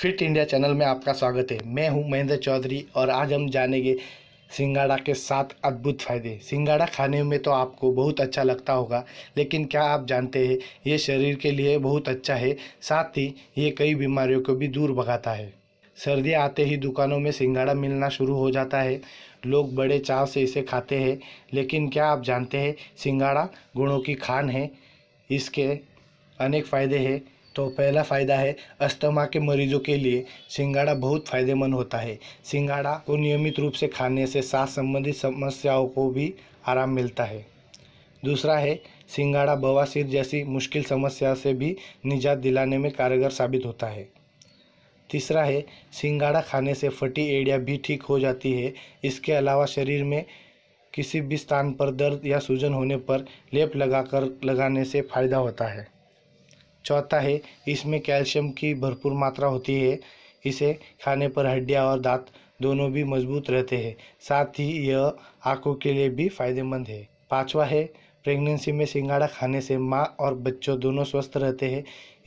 fit India channel में आपका स्वागत है मैं हूं महेंद्र चौधरी और आज हम जानेंगे सिंगाड़ा के साथ अद्भुत फायदे सिंगाड़ा खाने में तो आपको बहुत अच्छा लगता होगा लेकिन क्या आप जानते हैं ये शरीर के लिए बहुत अच्छा है साथ ही ये कई बीमारियों को भी दूर भगाता है सर्दियाँ आते ही दुकानों में सिंगाड़ा मिलना शुरू हो जाता है लोग बड़े चाव से इसे खाते हैं लेकिन क्या आप जानते हैं सिंगाड़ा गुणों की खान है इसके अनेक फ़ायदे हैं तो पहला फ़ायदा है अस्थमा के मरीज़ों के लिए सिंगाड़ा बहुत फ़ायदेमंद होता है सिंगाड़ा को नियमित रूप से खाने से सांस संबंधित समस्याओं को भी आराम मिलता है दूसरा है सिंगाड़ा बवासीर जैसी मुश्किल समस्या से भी निजात दिलाने में कारगर साबित होता है तीसरा है सिंगाड़ा खाने से फटी एड़िया भी ठीक हो जाती है इसके अलावा शरीर में किसी भी स्थान पर दर्द या सूजन होने पर लेप लगाकर लगाने से फ़ायदा होता है चौथा है इसमें कैल्शियम की भरपूर मात्रा होती है इसे खाने पर हड्डियाँ और दांत दोनों भी मजबूत रहते हैं साथ ही यह आँखों के लिए भी फायदेमंद है पांचवा है प्रेगनेंसी में सिंगाड़ा खाने से माँ और बच्चों दोनों स्वस्थ रहते हैं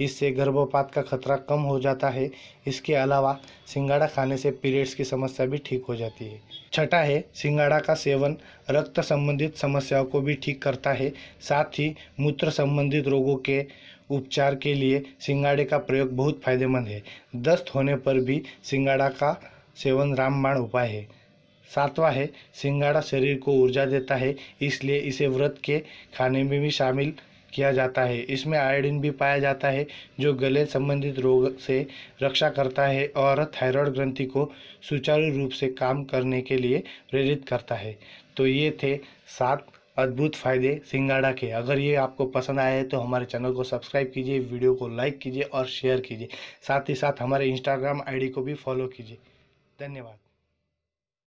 इससे गर्भपात का खतरा कम हो जाता है इसके अलावा सिंगाड़ा खाने से पीरियड्स की समस्या भी ठीक हो जाती है छठा है सिंगाड़ा का सेवन रक्त संबंधित समस्याओं को भी ठीक करता है साथ ही मूत्र संबंधित रोगों के उपचार के लिए सिंगाड़े का प्रयोग बहुत फायदेमंद है दस्त होने पर भी सिंगाड़ा का सेवन रामबाण उपाय है सातवां है सिंगाड़ा शरीर को ऊर्जा देता है इसलिए इसे व्रत के खाने में भी शामिल किया जाता है इसमें आयोडीन भी पाया जाता है जो गले संबंधित रोग से रक्षा करता है और थायराइड ग्रंथि को सुचारू रूप से काम करने के लिए प्रेरित करता है तो ये थे सात अद्भुत फायदे सिंगाड़ा के अगर ये आपको पसंद आए हैं तो हमारे चैनल को सब्सक्राइब कीजिए वीडियो को लाइक कीजिए और शेयर कीजिए साथ ही साथ हमारे इंस्टाग्राम आई को भी फॉलो कीजिए धन्यवाद